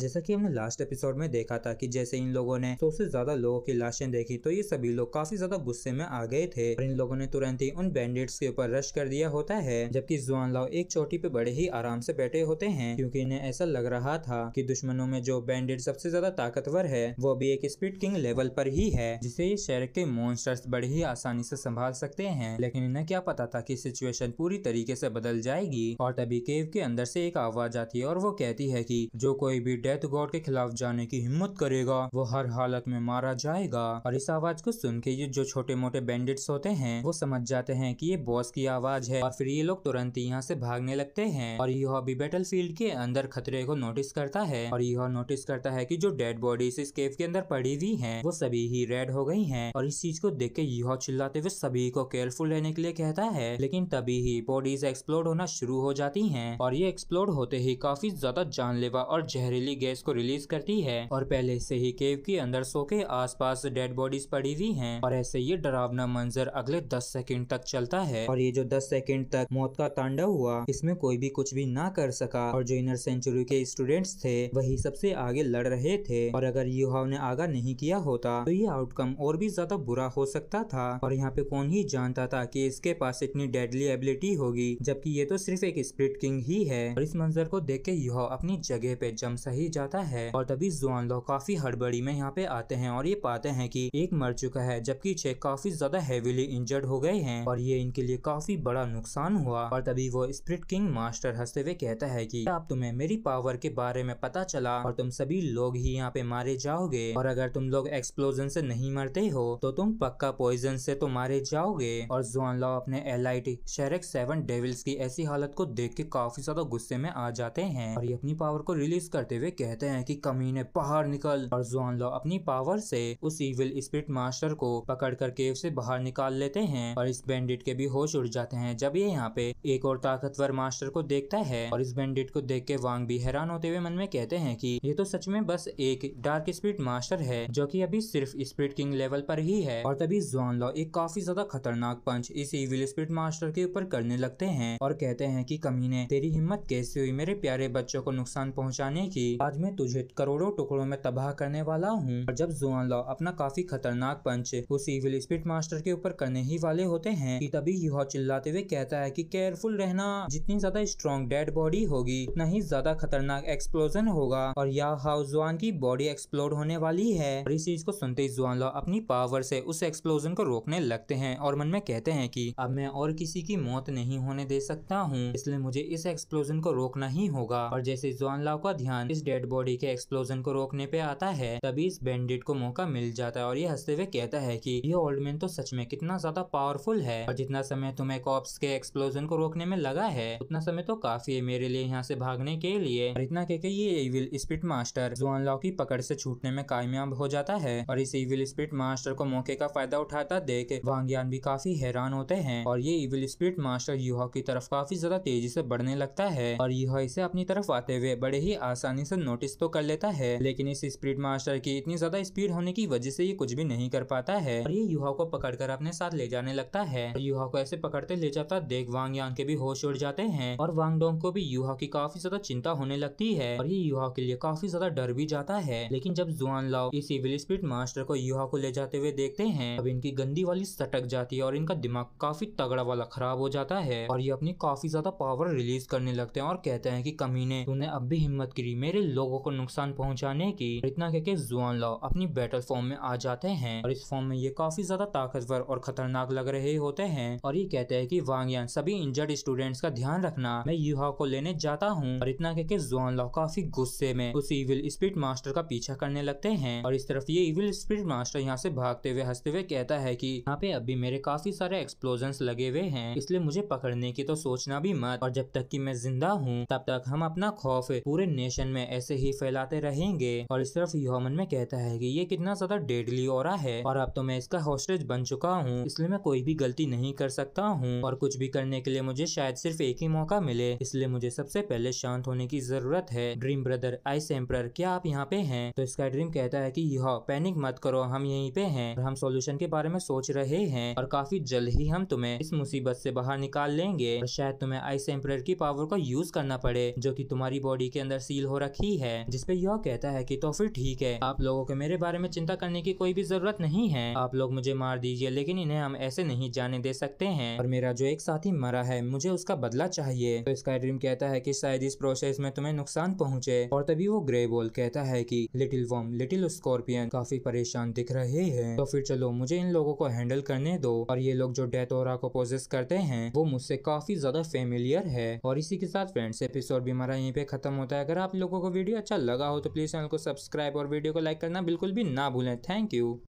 जैसा कि हमने लास्ट एपिसोड में देखा था कि जैसे इन लोगों ने सौ से ज्यादा लोगों की लाशें देखी तो ये सभी लोग काफी ज्यादा गुस्से में आ गए थे और इन लोगों ने तुरंत ही उन बैंडिट्स के ऊपर रश कर दिया होता है जबकि जुआन लाओ एक चोटी पे बड़े ही आराम से बैठे होते हैं क्योंकि इन्हें ऐसा लग रहा था की दुश्मनों में जो बैंडेड सबसे ज्यादा ताकतवर है वो भी एक स्पीड किंग लेवल पर ही है जिसे ये शहर के मॉन्स्टर्स बड़े ही आसानी से संभाल सकते हैं लेकिन इन्हें क्या पता था की सिचुएशन पूरी तरीके से बदल जाएगी और तभी केव के अंदर से एक आवाज आती है और वो कहती है की जो कोई भी डेथ गॉड के खिलाफ जाने की हिम्मत करेगा वो हर हालत में मारा जाएगा और इस आवाज को सुन के ये जो छोटे मोटे बैंडिट्स होते हैं वो समझ जाते हैं कि ये बॉस की आवाज है और फिर ये लोग तुरंत यहाँ से भागने लगते हैं और यह भी बैटल फील्ड के अंदर खतरे को नोटिस करता है और यह नोटिस करता है की जो डेड बॉडीज इस केव के अंदर पड़ी हुई है वो सभी ही रेड हो गई है और इस चीज को देख के यह चिल्लाते हुए सभी को केयरफुल रहने के लिए कहता है लेकिन तभी ही बॉडीज एक्सप्लोड होना शुरू हो जाती है और ये एक्सप्लोड होते ही काफी ज्यादा जानलेवा और जहरीली गैस को रिलीज करती है और पहले से ही केव के अंदर सो के पास डेड बॉडीज पड़ी हुई है और ऐसे ये डरावना मंजर अगले दस सेकेंड तक चलता है और ये जो दस सेकेंड तक मौत का तांडव हुआ इसमें कोई भी कुछ भी ना कर सका और जो इनर सेंचुरी के स्टूडेंट्स थे वही सबसे आगे लड़ रहे थे और अगर युवाओं ने आगा नहीं किया होता तो ये आउटकम और भी ज्यादा बुरा हो सकता था और यहाँ पे कौन ही जानता था कि इसके पास इतनी डेडली एबिलिटी होगी जबकि ये तो सिर्फ एक स्प्रिट किंग ही है और इस मंजर को देख के युवा अपनी जगह पे जम सही भी जाता है और तभी जुआन लो काफी हड़बड़ी में यहाँ पे आते हैं और ये पाते हैं की एक मर चुका है जबकि छह काफी ज्यादा हैवीली इंजर्ड हो गए हैं और ये इनके लिए काफी बड़ा नुकसान हुआ और तभी वो स्प्रिट किंग मास्टर हंसते हुए कहता है की अब तुम्हें मेरी पावर के बारे में पता चला और तुम सभी लोग ही यहाँ पे मारे जाओगे और अगर तुम लोग एक्सप्लोजन से नहीं मरते हो तो तुम पक्का पॉइजन से तो मारे जाओगे और जुआन लो अपने L I T seven devils की ऐसी हालत को देख के काफी ज्यादा गुस्से में आ जाते हैं और ये अपनी पावर को रिलीज करते हुए कहते हैं कि कमीने बाहर निकल और लो अपनी पावर से उस इविल स्पिरिट मास्टर को पकड़ कर केव से बाहर निकाल लेते हैं और इस बैंडिट के भी होश उड़ जाते हैं जब ये यहाँ पे एक और ताकतवर मास्टर को देखता है और इस बैंडिट को देख के वांग भी हैरान होते हुए मन में कहते हैं की ये तो सच में बस एक डार्क स्पिरिट मास्टर है जो की अभी सिर्फ स्पिरिट किंग लेवल पर ही है और तभी लो एक काफी ज्यादा खतरनाक पंच इस इविल स्पिरिट मास्टर के ऊपर करने लगते हैं और कहते हैं की कमीने तेरी हिम्मत कैसे हुई मेरे प्यारे बच्चों को नुकसान पहुँचाने की आज मैं तुझे करोड़ों टुकड़ों में तबाह करने वाला हूँ और जब जुआन लॉ अपना काफी खतरनाक पंच उस इविल स्पीड मास्टर के ऊपर करने ही वाले होते हैं कि तभी युवा चिल्लाते हुए कहता है कि केयरफुल रहना जितनी ज्यादा स्ट्रॉन्ग डेड बॉडी होगी उतना ही ज्यादा खतरनाक एक्सप्लोजन होगा और यह हाउस जुआन की बॉडी एक्सप्लोड होने वाली है और इस चीज को सुनते ही जुआन लॉ अपनी पावर से उस एक्सप्लोजन को रोकने लगते हैं और मन में कहते हैं कि अब मैं और किसी की मौत नहीं होने दे सकता हूँ इसलिए मुझे इस एक्सप्लोजन को रोकना ही होगा और जैसे जुआन लॉ का ध्यान इस डेड बॉडी के एक्सप्लोजन को रोकने पे आता है तभी इस बैंडिट को मौका मिल जाता है और ये हंसते हुए कहता है कि ये ओल्ड मैन तो सच में कितना ज्यादा पावरफुल है और जितना समय तुम्हें कॉप्स के एक्सप्लोजन को रोकने में लगा है उतना समय तो काफी है मेरे लिए यहाँ से भागने के लिए और इतना कहकर ये इविल स्पिट मास्टर जो लॉ की पकड़ से छूटने में कामयाब हो जाता है और इस इविल स्पिट मास्टर को मौके का फायदा उठाता देख वांगयान भी काफी हैरान होते हैं और ये इविल स्पिट मास्टर युवा की तरफ काफी ज्यादा तेजी से बढ़ने लगता है और युवा इसे अपनी तरफ आते हुए बड़े ही आसानी से नोटिस तो कर लेता है लेकिन इस स्पीड मास्टर की इतनी ज्यादा स्पीड होने की वजह से ये कुछ भी नहीं कर पाता है और ये युवा को पकड़कर अपने साथ ले जाने लगता है युवा को ऐसे पकड़ते ले जाता देख वांग यांग के भी होश उड़ जाते हैं और वांग डोंग को भी युवा की काफी ज्यादा चिंता होने लगती है और ये युवा के लिए काफी ज्यादा डर भी जाता है लेकिन जब जुआन लाओ इस इविल स्पीड मास्टर को युवा को ले जाते हुए देखते हैं अब इनकी गंदी वाली सटक जाती है और इनका दिमाग काफी तगड़ा वाला खराब हो जाता है और ये अपनी काफी ज्यादा पावर रिलीज करने लगते हैं और कहते हैं की कमीने तूने अब भी हिम्मत करी मेरे लोगों को नुकसान पहुंचाने की इतना कहकर जुआन लॉ अपनी बैटल फॉर्म में आ जाते हैं और इस फॉर्म में ये काफी ज्यादा ताकतवर और खतरनाक लग रहे होते हैं और ये कहते हैं की वांगयान सभी इंजर्ड स्टूडेंट्स का ध्यान रखना मैं युवा को लेने जाता हूँ और इतना कहकर जुआन लॉ काफी गुस्से में उस इविल स्पीड मास्टर का पीछा करने लगते हैं और इस तरफ ये इविल स्पीड मास्टर यहाँ से भागते हुए हंसते हुए कहता है की यहाँ पे अभी मेरे काफी सारे एक्सप्लोजन लगे हुए हैं इसलिए मुझे पकड़ने की तो सोचना भी मत और जब तक की मैं जिंदा हूँ तब तक हम अपना खौफ पूरे नेशन में ऐसे ही फैलाते रहेंगे और सिर्फ ह्यूमन में कहता है कि ये कितना ज्यादा डेडली और है और अब तो मैं इसका हॉस्टेज बन चुका हूँ इसलिए मैं कोई भी गलती नहीं कर सकता हूँ और कुछ भी करने के लिए मुझे शायद सिर्फ एक ही मौका मिले इसलिए मुझे सबसे पहले शांत होने की जरूरत है ड्रीम ब्रदर आइस सेम्पर क्या आप यहाँ पे हैं तो इसका ड्रीम कहता है कि यह पैनिक मत करो हम यहीं पे हैं और हम सॉल्यूशन के बारे में सोच रहे हैं और काफी जल्द ही हम तुम्हें इस मुसीबत से बाहर निकाल लेंगे और शायद तुम्हें आइस सेम्पर की पावर को यूज करना पड़े जो की तुम्हारी बॉडी के अंदर सील हो रखी ही है जिसपे यह कहता है कि तो फिर ठीक है आप लोगों को मेरे बारे में चिंता करने की कोई भी जरूरत नहीं है आप लोग मुझे मार दीजिए लेकिन इन्हें हम ऐसे नहीं जाने दे सकते हैं और मेरा जो एक साथी मरा है मुझे उसका बदला चाहिए तो इसका ड्रीम कहता है कि शायद इस प्रोसेस में तुम्हें नुकसान पहुँचे और तभी वो ग्रे बोल कहता है की लिटिल वॉम लिटिल स्कॉर्पियन काफी परेशान दिख रहे हैं तो फिर चलो मुझे इन लोगों को हैंडल करने दो और ये लोग जो डेथ और को प्रोसेस करते हैं वो मुझसे काफी ज्यादा फेमिलियर है और इसी के साथ फ्रेंड्स एपिसोड भी हमारा यहीं पे खत्म होता है अगर आप लोगों को वीडियो अच्छा लगा हो तो प्लीज़ चैनल को सब्सक्राइब और वीडियो को लाइक करना बिल्कुल भी ना भूलें थैंक यू